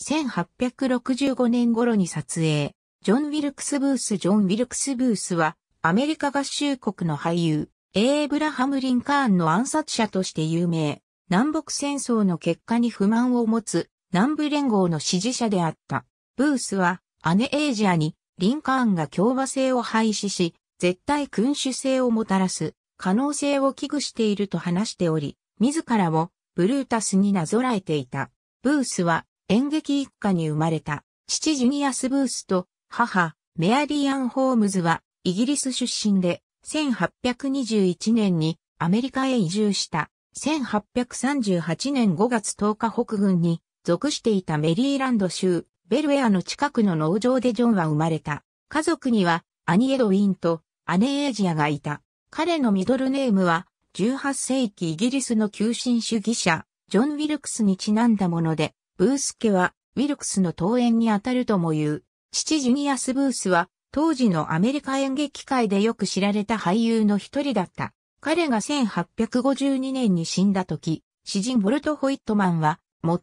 1865年頃に撮影。ジョン・ウィルクス・ブース・ジョン・ウィルクス・ブースは、アメリカ合衆国の俳優、エイブラハム・リンカーンの暗殺者として有名、南北戦争の結果に不満を持つ、南部連合の支持者であった。ブースは、姉エイジアに、リンカーンが共和制を廃止し、絶対君主制をもたらす、可能性を危惧していると話しており、自らを、ブルータスになぞらえていた。ブースは、演劇一家に生まれた、父ジュニアス・ブースと母、メアリー・アン・ホームズは、イギリス出身で、1821年にアメリカへ移住した。1838年5月10日北軍に属していたメリーランド州ベルウェアの近くの農場でジョンは生まれた。家族にはアニエドウィンと姉エイジアがいた。彼のミドルネームは18世紀イギリスの急進主義者ジョン・ウィルクスにちなんだものでブース家は、ウィルクスの登園にあたるとも言う。父ジュニアス・ブースは、当時のアメリカ演劇界でよく知られた俳優の一人だった。彼が1852年に死んだ時、詩人ボルト・ホイットマンは、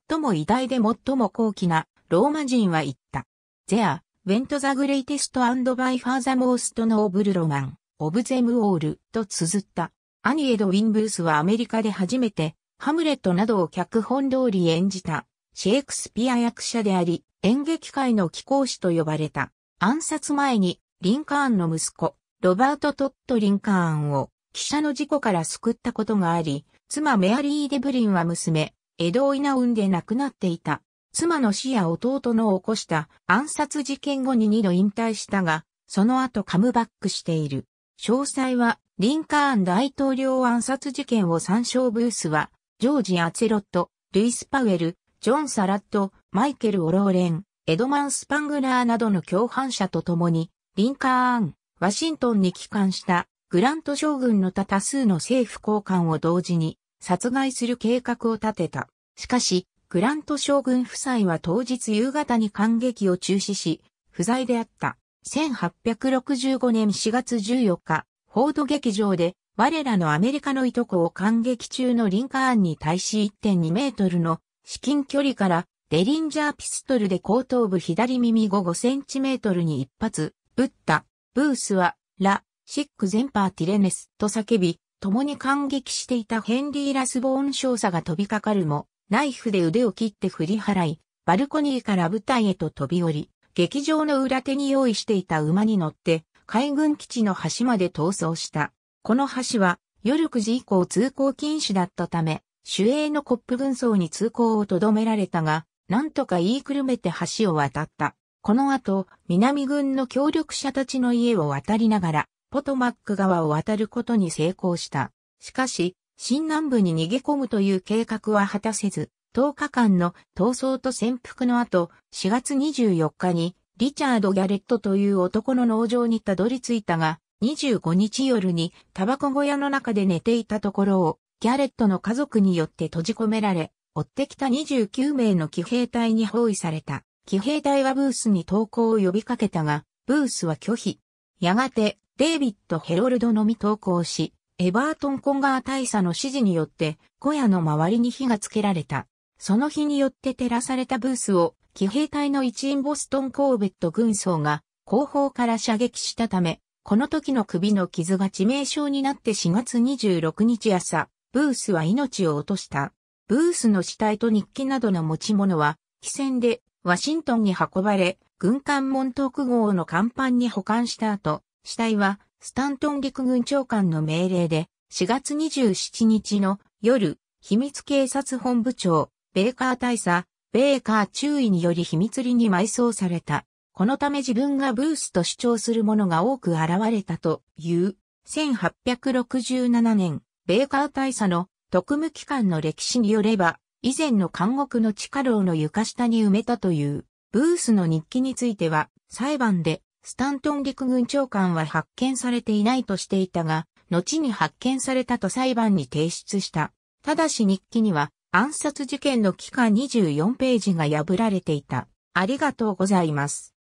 最も偉大で最も高貴なローマ人は言った。There, went the greatest and by far the most noble Roman of them all と綴った。アニエド・ウィン・ブースはアメリカで初めて、ハムレットなどを脚本通り演じた。シェイクスピア役者であり、演劇界の貴公子と呼ばれた。暗殺前に、リンカーンの息子、ロバート・トット・リンカーンを、汽車の事故から救ったことがあり、妻メアリー・デブリンは娘、エドオイナウンで亡くなっていた。妻の死や弟の起こした暗殺事件後に二度引退したが、その後カムバックしている。詳細は、リンカーン大統領暗殺事件を参照ブースは、ジョージ・アツェロット、ルイス・パウエル、ジョン・サラット、マイケル・オローレン、エドマン・スパングラーなどの共犯者と共に、リンカーン、ワシントンに帰還したグラント将軍の他多数の政府高官を同時に殺害する計画を立てた。しかし、グラント将軍夫妻は当日夕方に感激を中止し、不在であった。1865年4月14日、フォード劇場で、我らのアメリカのいとこを感激中のリンカーンに対し1.2メートルの至近距離から、デリンジャーピストルで後頭部左耳5 5センチメートルに一発、撃った、ブースは、ラ、シックゼンパーティレネスと叫び、共に感激していたヘンリー・ラスボーン少佐が飛びかかるも、ナイフで腕を切って振り払い、バルコニーから舞台へと飛び降り、劇場の裏手に用意していた馬に乗って、海軍基地の橋まで逃走した。この橋は、夜9時以降通行禁止だったため、守衛のコップ軍曹に通行をとどめられたが、なんとか言いくるめて橋を渡った。この後、南軍の協力者たちの家を渡りながら、ポトマック川を渡ることに成功した。しかし、新南部に逃げ込むという計画は果たせず、10日間の逃走と潜伏の後、4月24日に、リチャード・ギャレットという男の農場にたどり着いたが、25日夜にタバコ小屋の中で寝ていたところをギャレットの家族によって閉じ込められ、追ってきた29名の騎兵隊に包囲された。騎兵隊はブースに投降を呼びかけたが、ブースは拒否。やがて、デイビッド・ヘロルドのみ投降し、エバートン・コンガー大佐の指示によって、小屋の周りに火がつけられた。その火によって照らされたブースを、騎兵隊の一員ボストン・コーベット軍曹が、後方から射撃したため、この時の首の傷が致命傷になって4月26日朝、ブースは命を落とした。ブースの死体と日記などの持ち物は、汽船でワシントンに運ばれ、軍艦門特トーク号の甲板に保管した後、死体はスタントン陸軍長官の命令で、4月27日の夜、秘密警察本部長、ベーカー大佐、ベーカー注意により秘密裏に埋葬された。このため自分がブースと主張する者が多く現れたという、1867年ベーカー大佐の特務機関の歴史によれば、以前の監獄の地下牢の床下に埋めたという、ブースの日記については、裁判で、スタントン陸軍長官は発見されていないとしていたが、後に発見されたと裁判に提出した。ただし日記には、暗殺事件の期間24ページが破られていた。ありがとうございます。